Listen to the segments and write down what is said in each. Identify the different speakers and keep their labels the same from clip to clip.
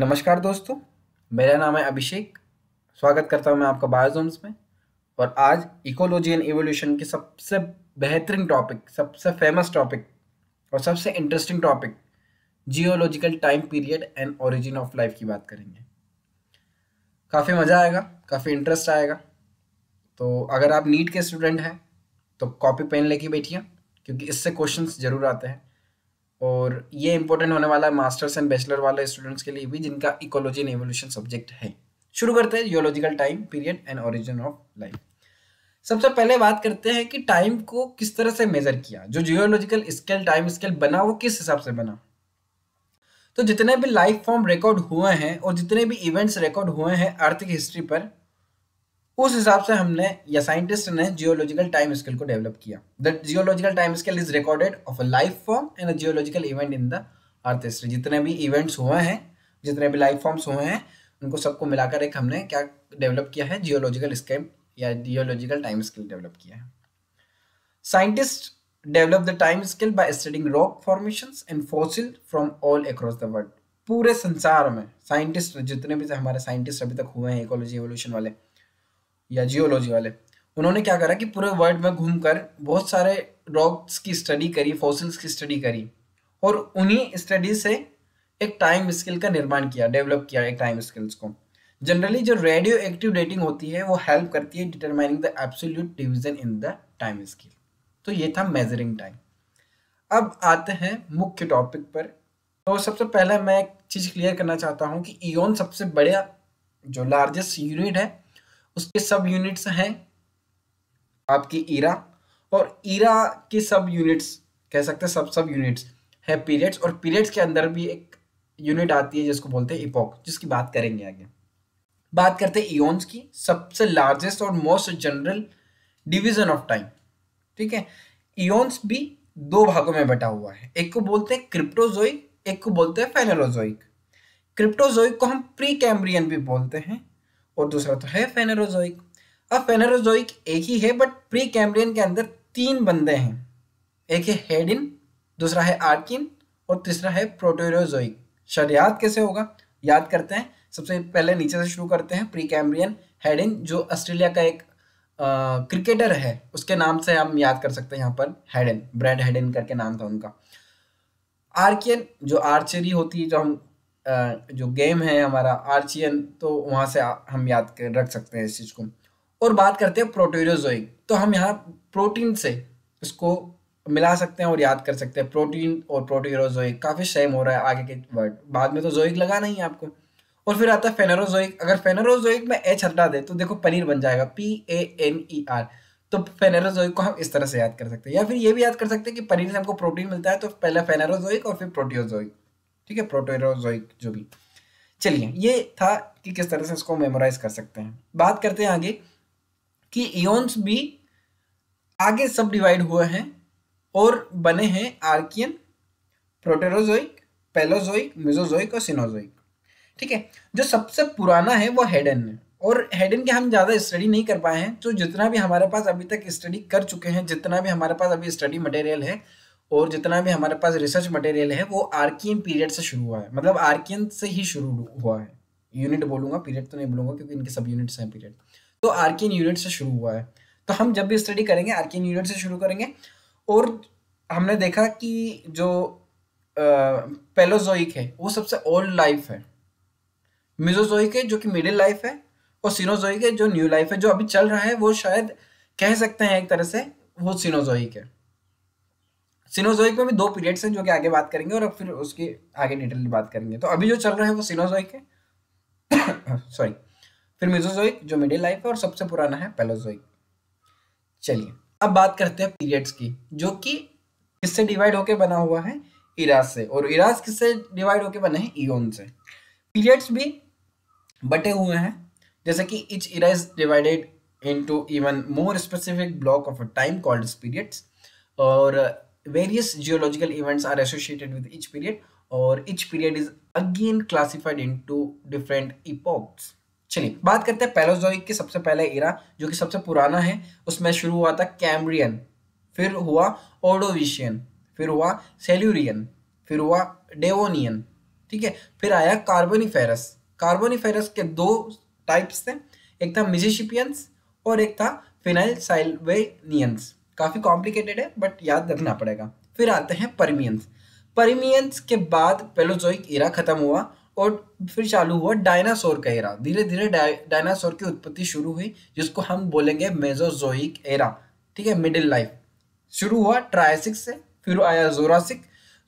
Speaker 1: नमस्कार दोस्तों मेरा नाम है अभिषेक स्वागत करता हूं मैं आपका बायोजोम्स में और आज इकोलॉजी एंड एवोल्यूशन के सबसे बेहतरीन टॉपिक सबसे फेमस टॉपिक और सबसे interesting topic geological time period and origin of life की बात करेंगे काफ़ी मज़ा आएगा काफ़ी इंटरेस्ट आएगा तो अगर आप नीट के स्टूडेंट हैं तो कॉपी पेन लेके बैठिए क्योंकि इससे क्वेश्चंस ज़रूर आते हैं और ये इंपॉर्टेंट होने वाला है मास्टर्स एंड बैचलर वाले स्टूडेंट्स के लिए भी जिनका इकोलॉजी एंड एवोल्यूशन सब्जेक्ट है शुरू करते हैं geological time period and origin of life सबसे पहले बात करते हैं कि टाइम को किस तरह से मेजर किया जो जियोलॉजिकल स्केल टाइम स्केल बना वो किस हिसाब से बना तो जितने भी लाइफ फॉर्म रिकॉर्ड हुए हैं और जितने भी इवेंट्स रिकॉर्ड हुए हैं अर्थ की हिस्ट्री पर उस हिसाब से हमने या साइंटिस्ट ने जियोलॉजिकल टाइम स्केल को डेवलप किया the geological time scale is recorded of a life form and a geological event in the earth history जितने भी इवेंट्स हुए हैं जितने भी लाइफ फॉर्म्स हुए हैं उनको सबको मिलाकर एक हमने क्या डेवलप किया है जियोलॉजिकल स्केल या जियोलॉजिकल टाइम स्केल डेवलप किया है scientist develop the time scale by studying rock formations and fossil from all across the world पूरे संसार में साइंटिस्ट जितने भी हमारे साइंटिस्ट अभी तक हुए हैं इकोलॉजी एवोल्यूशन वाले या जियोलॉजी वाले उन्होंने क्या करा कि पूरे वर्ल्ड में घूमकर बहुत सारे रॉक्स की स्टडी करी फॉसिल्स की स्टडी करी और उन्हीं स्टडी से एक टाइम स्केल का निर्माण किया डेवलप किया एक टाइम स्केल्स को जनरली जो रेडियो एक्टिव डेटिंग होती है वो हेल्प करती है determining the absolute division in the time scale तो ये था मेजरिंग टाइम अब आते हैं मुख्य टॉपिक पर तो सबसे पहले मैं एक चीज़ क्लियर करना चाहता हूँ कि ईओन सबसे बड़ा जो लार्जेस्ट यूनिट है उसके सब यूनिट्स हैं आपकी ईरा और ईरा के सब यूनिट्स कह सकते हैं सब सब यूनिट्स है पीरियड्स और पीरियड्स के अंदर भी एक यूनिट आती है जिसको बोलते हैं इपोक जिसकी बात करेंगे आगे बात करते हैं इयोन्स की सबसे लार्जेस्ट और most general division of time ठीक है इयोन्स भी दो भागों में बटा हुआ है एक को बोलते हैं क्रिप्टोजोइक एक को बोलते हैं फेनेरोजोइक क्रिप्टोजोइक को हम प्री कैम्ब्रियन भी बोलते हैं और दूसरा तो है फेनेरोजोइक अब फेनेरोजोइक एक ही है बट प्री कैम्ब्रियन के अंदर तीन बंदे हैं एक है हेडिन दूसरा है आर्किन और तीसरा है प्रोटेरोजोइक सर याद कैसे होगा याद करते हैं सबसे पहले नीचे से शुरू करते हैं प्री कैम्ब्रियन हेडिन जो ऑस्ट्रेलिया का एक आ, क्रिकेटर है उसके नाम से हम याद कर सकते हैं यहाँ पर हेडन ब्रैड हेडन करके नाम था उनका आर्कियन जो आर्चरी होती है जो हम जो गेम है हमारा आर्चियन तो वहाँ से हम याद कर रख सकते हैं इस चीज़ को और बात करते हैं प्रोटोरोजोइक तो हम यहाँ प्रोटीन से इसको मिला सकते हैं और याद कर सकते हैं प्रोटीन और प्रोटोरोजोइक काफ़ी सेम हो रहा है आगे के वर्ड बाद में तो जोइक लगा नहीं है आपको और फिर आता है फेनरोजोइक अगर फेनरोजोइक में एच हटा दे तो देखो पनीर बन जाएगा P A N E R तो फेनरोजोइक को हम इस तरह से याद कर सकते हैं या फिर ये भी याद कर सकते हैं कि पनीर से हमको प्रोटीन मिलता है तो पहले फेनरोजोइक और फिर प्रोटीरोजोइक ठीक है प्रोटेरोजोइक जो भी चलिए ये था कि किस तरह से इसको मेमोराइज कर सकते हैं बात करते हैं आगे कि इयोन्स भी आगे सब डिवाइड हुए हैं और बने हैं आर्कियन प्रोटेरोजोइक पेलोजोइक मिजोजोइक और सिनोजोइक ठीक है जो सबसे पुराना है वो हेडन है और हेडन के हम ज़्यादा स्टडी नहीं कर पाए हैं तो जितना भी हमारे पास अभी तक स्टडी कर चुके हैं जितना भी हमारे पास अभी स्टडी मटेरियल है और जितना भी हमारे पास रिसर्च मटेरियल है वो आर्कियन पीरियड से शुरू हुआ है मतलब आर्कियन से ही शुरू हुआ है यूनिट बोलूँगा पीरियड तो नहीं बोलूँगा क्योंकि इनके सब यूनिट्स हैं पीरियड तो आर्कियन यूनिट से शुरू हुआ है तो हम जब भी स्टडी करेंगे आर्कियन यूनिट से शुरू करेंगे और हमने देखा कि जो पेलोजोइक है वो सबसे ओल्ड लाइफ है मिजोजोइक है जो कि मिडिल लाइफ है और सिनोजोइक है जो न्यू लाइफ है जो अभी चल रहा है वो शायद कह सकते हैं एक तरह से वो सिनोजोइक है सिनोजोइक में भी दो पीरियड्स हैं जो कि आगे बात करेंगे और अब फिर उसके आगे डिटेल बात करेंगे तो अभी जो चल रहा है वो सिनोजोइक है सॉरी फिर मेजोजोइक जो मिडिल लाइफ है और सबसे पुराना है पेलोजोइक चलिए अब बात करते हैं पीरियड्स की जो कि किससे डिवाइड होकर बना हुआ है इरास से और इरास किससे डिवाइड होकर बने हैं ईओन से पीरियड्स भी बटे हुए हैं जैसे कि each era is divided into even more specific block of a time called periods और various geological events are associated with each period और each period is again classified into different epochs चलिए बात करते हैं पैलोजोइक के सबसे पहले इरा जो कि सबसे पुराना है उसमें शुरू हुआ था कैम्ब्रियन फिर हुआ ओडोविशियन फिर हुआ सेल्यूरियन फिर हुआ डेवोनियन ठीक है फिर आया कार्बोनिफेरस कार्बोनिफेरस के दो टाइप्स थे एक था मिजिशिपियंस और एक था फिनाइल साइलवेनियंस काफ़ी कॉम्प्लिकेटेड है बट याद रखना पड़ेगा फिर आते हैं परमियंस परमियंस के बाद पेलोजोइक इरा ख़त्म हुआ और फिर चालू हुआ डायनासोर का एरा धीरे धीरे डायनासोर की उत्पत्ति शुरू हुई जिसको हम बोलेंगे मेजोजोइक एरा ठीक है मिडिल लाइफ शुरू हुआ ट्रायसिक से फिर आया जोरासिक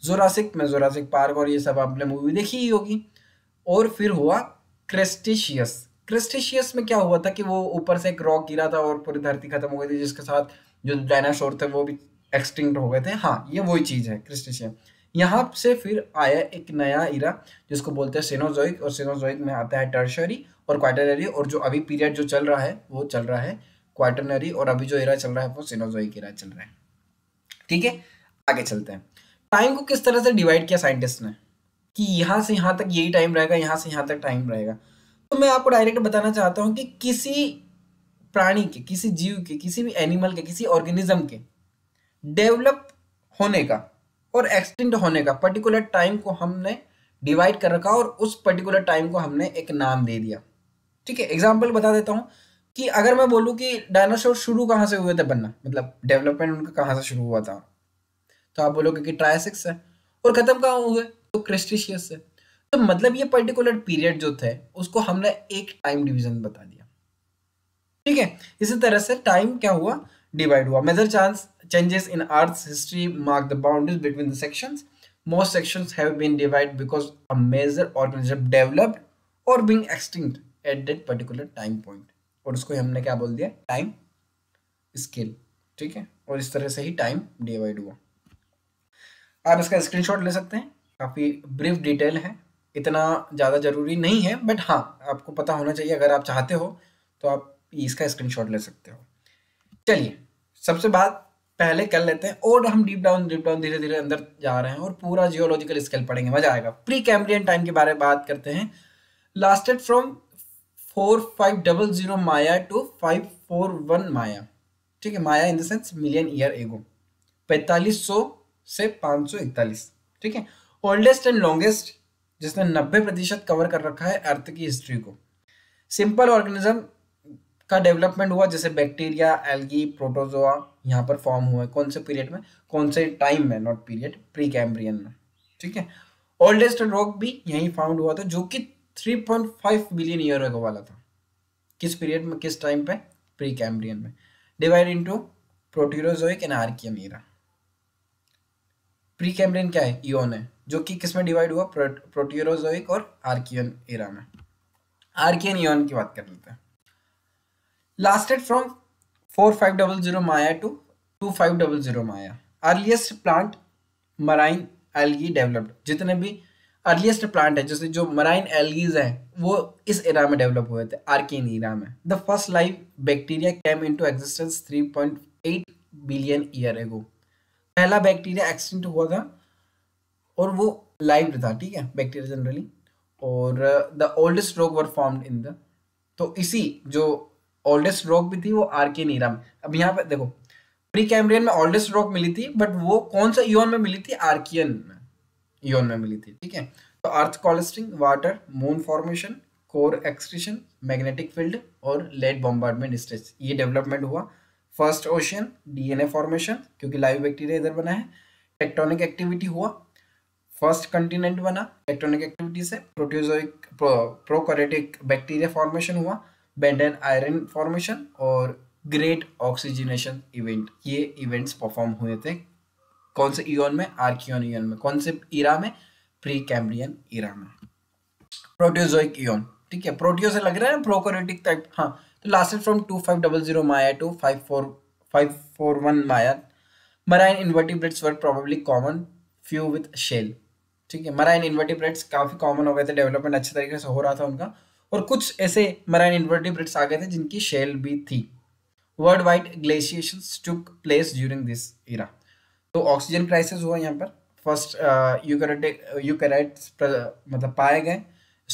Speaker 1: जोरासिक में जोरासिक पार्क और ये सब आपने मूवी देखी ही होगी और फिर हुआ क्रेस्टिशियस क्रेस्टिशियस में क्या हुआ था कि वो ऊपर से एक रॉक गिरा था और पूरी धरती खत्म हो गई थी जिसके साथ जो डायनासोर थे वो भी एक्सटिंक्ट हो गए थे हाँ ये वही चीज़ है क्रिस्टिशियम यहाँ से फिर आया एक नया इरा जिसको बोलते हैं सिनोजोइक और सिनोजोइक में आता है टर्शरी और क्वाटरनरी और जो अभी पीरियड जो चल रहा है वो चल रहा है क्वाटरनरी और अभी जो इरा चल रहा है वो सिनोजोइक इरा चल रहा है ठीक है आगे चलते हैं टाइम को किस तरह से डिवाइड किया साइंटिस्ट ने कि यहाँ से यहाँ तक यही टाइम रहेगा यहाँ से यहाँ तक टाइम रहेगा तो मैं आपको डायरेक्ट बताना चाहता हूँ कि किसी प्राणी के किसी जीव के किसी भी एनिमल के किसी ऑर्गेनिज्म के डेवलप होने का और एक्सटेंड होने का पर्टिकुलर टाइम को हमने डिवाइड कर रखा और उस पर्टिकुलर टाइम को हमने एक नाम दे दिया ठीक है एग्जाम्पल बता देता हूँ कि अगर मैं बोलूँ कि डायनासोर शुरू कहाँ से हुए थे बनना मतलब डेवलपमेंट उनका कहाँ से शुरू हुआ था तो आप बोलोगे कि ट्रायसिक्स है और ख़त्म कहाँ हुए तो क्रिस्टिशियस से तो मतलब ये पर्टिकुलर पीरियड जो थे उसको हमने एक टाइम डिवीजन बता दिया ठीक है इसी तरह से टाइम क्या हुआ डिवाइड हुआ major chance changes in earth history mark the boundaries between the section most section organism developed और being extinct at that particular time point और उसको हमने क्या बोल दिया टाइम स्केल ठीक है और इस तरह से ही टाइम डिवाइड हुआ आप इसका स्क्रीनशॉट ले सकते हैं काफ़ी ब्रीफ डिटेल है इतना ज़्यादा ज़रूरी नहीं है बट हाँ आपको पता होना चाहिए अगर आप चाहते हो तो आप इसका स्क्रीनशॉट ले सकते हो चलिए सबसे बात पहले कर लेते हैं और हम डीप डाउन डीप डाउन धीरे धीरे अंदर जा रहे हैं और पूरा जियोलॉजिकल स्केल पढ़ेंगे मजा आएगा प्री कैम्ब्रियन टाइम के बारे में बात करते हैं lasted from four five double zero MYA two five four one MYA ठीक है MYA in the sense million year ago पैंतालीस सौ से पाँच सौ इकतालीस ठीक है ओल्डेस्ट एंड लॉन्गेस्ट जिसने नब्बे प्रतिशत कवर कर रखा है अर्थ की हिस्ट्री को सिंपल ऑर्गेनिज्म का डेवलपमेंट हुआ जैसे बैक्टीरिया एल्गी प्रोटोजोआ यहाँ पर फॉर्म हुआ कौन से पीरियड में कौन से टाइम में नॉट पीरियड प्री कैम्ब्रियन में ठीक है ओल्डेस्ट रॉक भी यहीं फाउंड हुआ था जो कि 3.5 बिलियन ईयर ईयर वाला था किस पीरियड में किस टाइम पे प्री कैम्ब्रियन में divide into Proterozoic and Archean era Precambrian क्या है ईओन है जो कि किस में डिवाइड हुआ प्रोटीरोजोइक और आर्कियन ईरा में आर्कियन ईओन की बात कर लेते हैं lasted from 4500 Maya to 2500 Maya. Earliest plant marine algae developed. जितने भी अर्लीस्ट प्लांट है जैसे जो मराइन एलगीज हैं वो इस एरा में डेवलप हुए थे आर्किन एरा में the first live bacteria came into came three point eight billion year है वो पहला बैक्टीरिया एक्सटिंक्ट हुआ था और वो लाइव था ठीक है बैक्टीरिया जनरली और the oldest rock were form in the तो इसी जो ओल्डेस्ट रॉक भी थी वो आर के नीरा में अब यहाँ पे देखो प्री कैम्ब्रियन में ओल्डेस्ट रॉक मिली थी बट वो कौन सा ईओन में मिली थी आर्कियन में ईओन में मिली थी ठीक है तो earth coalescing water moon formation core accretion magnetic field और लेड बॉम्बार्डमेंट स्टेज ये डेवलपमेंट हुआ फर्स्ट ओशियन डीएनए फॉर्मेशन क्योंकि लाइव बैक्टीरिया इधर बना है टेक्टोनिक एक्टिविटी हुआ फर्स्ट कंटिनेंट बना टेक्टोनिक एक्टिविटी से प्रोटोजोइक प्रोकरेटिक बैक्टीरिया फॉर्मेशन हुआ बेंड एंड आयरन फॉर्मेशन और ग्रेट ऑक्सीजनेशन इवेंट ये इवेंट्स परफॉर्म हुए थे कौन से ईयन में आर्कियन ईयन में कौन से ईरा में प्री कैम्ब्रियन ईरा में प्रोट्योजोइक ईयन ठीक है प्रोटियो से लग रहा है प्रोकोरेटिक टाइप हाँ तो lasted from two five double zero MYA two five four five four one MYA marine invertebrates were probably common few with shell ठीक है मराइन इन्वर्टिब्रेट्स काफ़ी कॉमन हो गए थे डेवलपमेंट अच्छे तरीके से हो रहा था उनका और कुछ ऐसे मराइन इन्वर्टिब्रेट्स आ गए थे जिनकी शेल भी थी world wide glaciation took place during this era तो ऑक्सीजन क्राइसिस हुआ यहाँ पर फर्स्ट uh, uh, यूकरेटिक मतलब पाए गए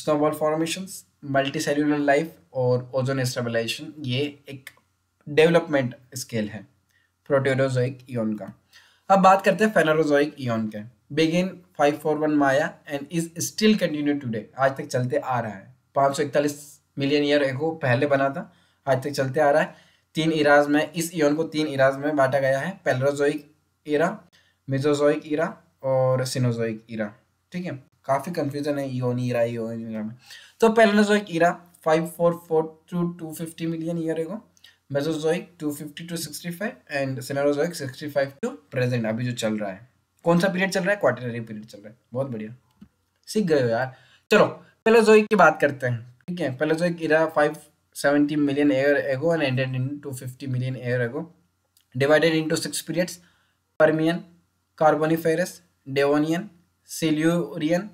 Speaker 1: snowball formations multicellular life और ओजोन स्टेबलाइजेशन ये एक डेवलपमेंट स्केल है प्रोटेरोजोइक ईन का अब बात करते हैं फेनारोजोइक ईओन के begin one MYA and is still continue today आज तक चलते आ रहा है पाँच सौ मिलियन ईयर एगो पहले बना था आज तक चलते आ रहा है तीन इराज में इस ईयन को तीन इराज में बांटा गया है पेलरोजोइक ईरा मिजोजोइक ईरा और सिनोजोइक ईरा ठीक है काफ़ी कंफ्यूजन है ईओन ईरा ईओन ईरा में तो Paleozoic era five four four two two fifty million year ago Mesozoic two fifty two sixty five and Cenozoic sixty five to present अभी जो चल रहा है कौन सा पीरियड चल रहा है क्वार्टररी पीरियड चल रहा है बहुत बढ़िया सीख गए हो यार चलो पेलोजोइक की बात करते हैं ठीक है Paleozoic era five seventy million year ago and ended in two fifty million year ago divided in two six periods Permian Carboniferous Devonian Silurian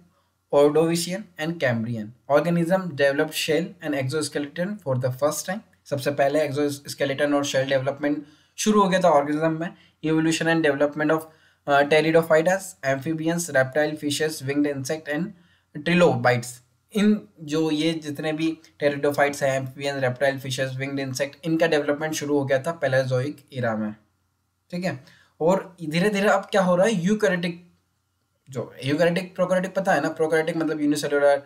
Speaker 1: ordovician and cambrian organism developed shell and exoskeleton for the first time सबसे पहले exoskeleton और shell development शुरू हो गया था organism में evolution and development of pteridophytes amphibians reptile fishes winged insect and trilobites इन जो ये जितने भी टेरिडोफाइट्स हैं amphibian reptile fishes winged insect इनका डेवलपमेंट शुरू हो गया था पेलाजोइक इरा में ठीक है और धीरे धीरे अब क्या हो रहा है यूकरेटिक जो यूकरेटिक प्रोकरेटिक पता है ना प्रोकरेटिक मतलब यूनिसेलुलर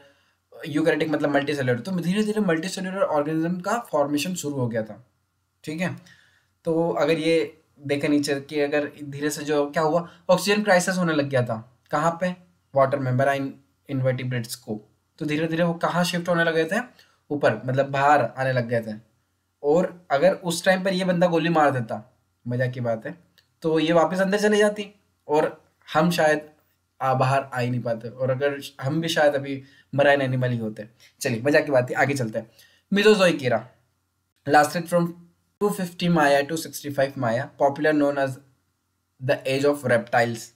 Speaker 1: यूकरेटिक मतलब मल्टी सेलुलर तो धीरे धीरे मल्टी सेलुलर ऑर्गेनिज्म का फॉर्मेशन शुरू हो गया था ठीक है तो अगर ये देखें नीचे कि अगर धीरे से जो क्या हुआ ऑक्सीजन क्राइसिस होने लग गया था कहाँ पे वाटर में बरा इन इन्वर्टिब्रेट्स को तो धीरे धीरे वो कहाँ शिफ्ट होने लगे थे ऊपर मतलब बाहर आने लग गए थे और अगर उस टाइम पर ये बंदा गोली मार देता मजा की बात है तो ये वापस अंदर चली जाती और हम शायद आ बाहर आ ही नहीं पाते और अगर हम भी शायद अभी मराइन एनिमल ही होते चलिए मजा की बात है आगे चलते हैं Mesozoic era two fifty MYA two sixty five MYA popular known as the age of reptiles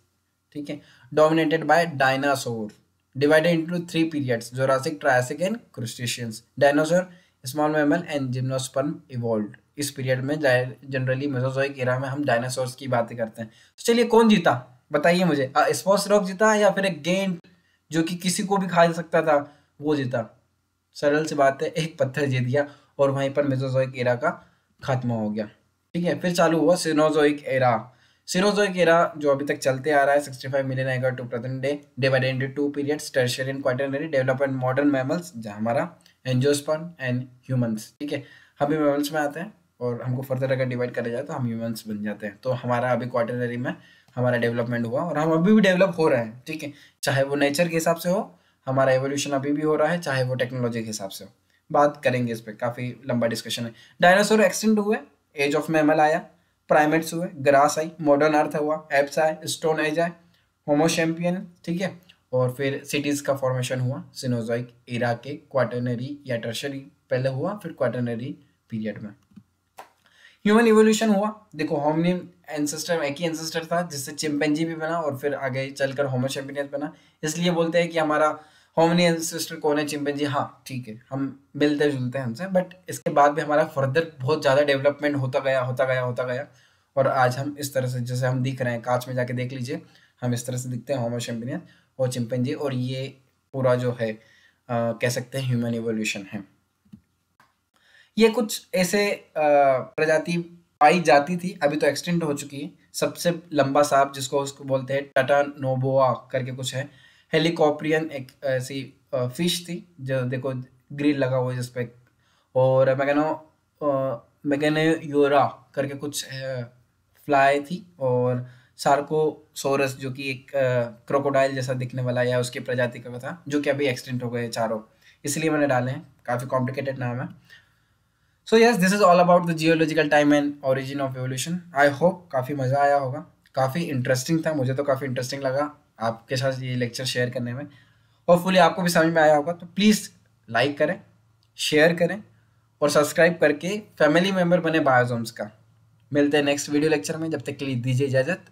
Speaker 1: ठीक है dominated by dinosaur divided into three periods Jurassic, Triassic, and crustaceans. Dinosaur, small mammal and gymnosperm evolve इस period में generally Mesozoic era में हम dinosaurs की बात करते हैं तो चलिए कौन जीता बताइए मुझे स्पॉस रॉक जीता या फिर एक गेंट जो कि किसी को भी खा सकता था वो जीता सरल सी बात है एक पत्थर जीत गया और वहीं पर मेसोजोइक एरा का खात्मा हो गया ठीक है फिर चालू हुआ सिनोजोइक एरा सिरोजोइक एरा जो अभी तक चलते आ रहा है 65 मिलियन आएगा to present day divided into two periods Tertiary and Quaternary develop and modern mammals जहाँ हमारा एंजियोस्पर्म एंड ह्यूमंस ठीक है हम भी मैमल्स में आते हैं और हमको फर्दर अगर डिवाइड करा जाए तो हम ह्यूमंस बन जाते हैं तो हमारा अभी क्वार्टरनरी में हमारा डेवलपमेंट हुआ और हम अभी भी डेवलप हो रहे हैं ठीक है चाहे वो नेचर के हिसाब से हो हमारा एवोल्यूशन अभी भी हो रहा है चाहे वो टेक्नोलॉजी के हिसाब से हो बात करेंगे इस पर काफ़ी लंबा डिस्कशन है डायनासोर एक्सटेंड हुए एज ऑफ मैमल आया प्राइमेट्स हुए ग्रास आई मॉडर्न अर्थ हुआ एप्स आए स्टोन एज आए होमोशैम्पियन ठीक है और फिर सिटीज़ का फॉर्मेशन हुआ सिनोजॉइक इरा के क्वाटनरी या टर्शरी पहले हुआ फिर क्वाटनरी पीरियड में ह्यूमन इवोल्यूशन हुआ देखो होमनिम एंसेस्टर एक ही एंसेस्टर था जिससे चिंपेंजी भी बना और फिर आगे चलकर होमोशैम्पियन बना इसलिए बोलते हैं कि हमारा होमनी एंसेस्टर कौन है जी हाँ ठीक है हम मिलते जुलते हैं हमसे बट इसके बाद भी हमारा फर्दर बहुत ज़्यादा डेवलपमेंट होता गया होता गया होता गया और आज हम इस तरह से जैसे हम दिख रहे हैं कांच में जाके देख लीजिए हम इस तरह से दिखते हैं होमो शैम्पिनियन और जी और ये पूरा जो है आ, कह सकते हैं ह्यूमन एवोल्यूशन है ये कुछ ऐसे प्रजाति पाई जाती थी अभी तो एक्सटेंड हो चुकी है सबसे लंबा सांप जिसको उसको बोलते हैं टाटा नोबोआ करके कुछ है हेलीकॉप्रियन एक ऐसी फिश थी जो देखो ग्रिल लगा हुआ है जिस पे और मैं कहना कहने योरा करके कुछ फ्लाई थी और सार्को सोरस जो कि एक क्रोकोडाइल जैसा दिखने वाला या उसकी प्रजाति का था जो कि अभी एक्सटेंट हो गए चारों इसलिए मैंने डाले हैं काफ़ी कॉम्प्लिकेटेड नाम है so yes this is all about the geological time and origin of evolution I hope काफ़ी मज़ा आया होगा काफ़ी इंटरेस्टिंग था मुझे तो काफ़ी इंटरेस्टिंग लगा आपके साथ ये लेक्चर शेयर करने में होपफुली आपको भी समझ में आया होगा तो प्लीज़ लाइक करें शेयर करें और सब्सक्राइब करके फैमिली मेम्बर बने बायोजोम्स का मिलते हैं नेक्स्ट वीडियो लेक्चर में जब तक के लिए दीजिए इजाज़त